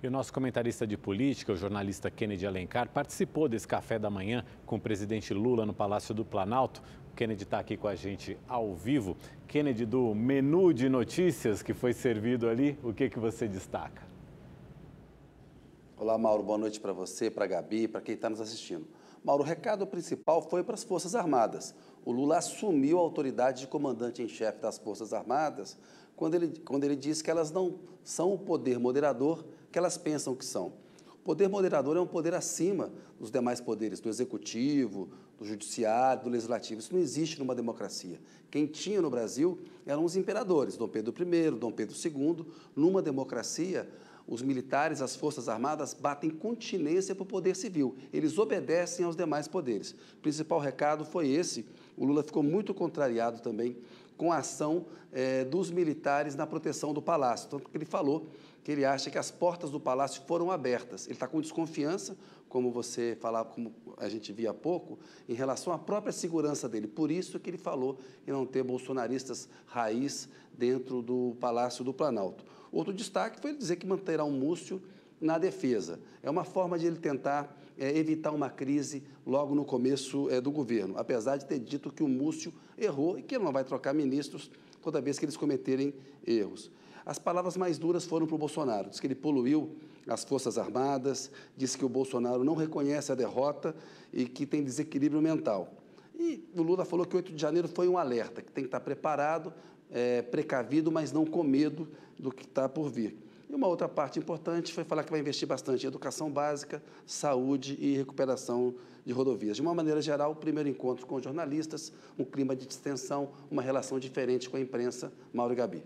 E o nosso comentarista de política, o jornalista Kennedy Alencar, participou desse café da manhã com o presidente Lula no Palácio do Planalto. O Kennedy está aqui com a gente ao vivo. Kennedy, do menu de notícias que foi servido ali, o que, que você destaca? Olá, Mauro. Boa noite para você, para a Gabi, para quem está nos assistindo. Mauro, o recado principal foi para as Forças Armadas. O Lula assumiu a autoridade de comandante em chefe das Forças Armadas quando ele, quando ele disse que elas não são o poder moderador que elas pensam que são. O poder moderador é um poder acima dos demais poderes, do executivo, do judiciário, do legislativo. Isso não existe numa democracia. Quem tinha no Brasil eram os imperadores, Dom Pedro I, Dom Pedro II. Numa democracia, os militares, as forças armadas batem continência para o poder civil. Eles obedecem aos demais poderes. O principal recado foi esse. O Lula ficou muito contrariado também com a ação é, dos militares na proteção do palácio. Tanto que ele falou que ele acha que as portas do palácio foram abertas. Ele está com desconfiança, como você falava, como a gente via há pouco, em relação à própria segurança dele. Por isso que ele falou em não ter bolsonaristas raiz dentro do Palácio do Planalto. Outro destaque foi ele dizer que manterá um Múcio na defesa. É uma forma de ele tentar é, evitar uma crise logo no começo é, do governo, apesar de ter dito que o Múcio errou e que ele não vai trocar ministros toda vez que eles cometerem erros. As palavras mais duras foram para o Bolsonaro. Diz que ele poluiu as Forças Armadas, disse que o Bolsonaro não reconhece a derrota e que tem desequilíbrio mental. E o Lula falou que 8 de janeiro foi um alerta, que tem que estar preparado, é, precavido, mas não com medo do que está por vir. E uma outra parte importante foi falar que vai investir bastante em educação básica, saúde e recuperação de rodovias. De uma maneira geral, o primeiro encontro com jornalistas, um clima de distensão, uma relação diferente com a imprensa. Mauro e Gabi.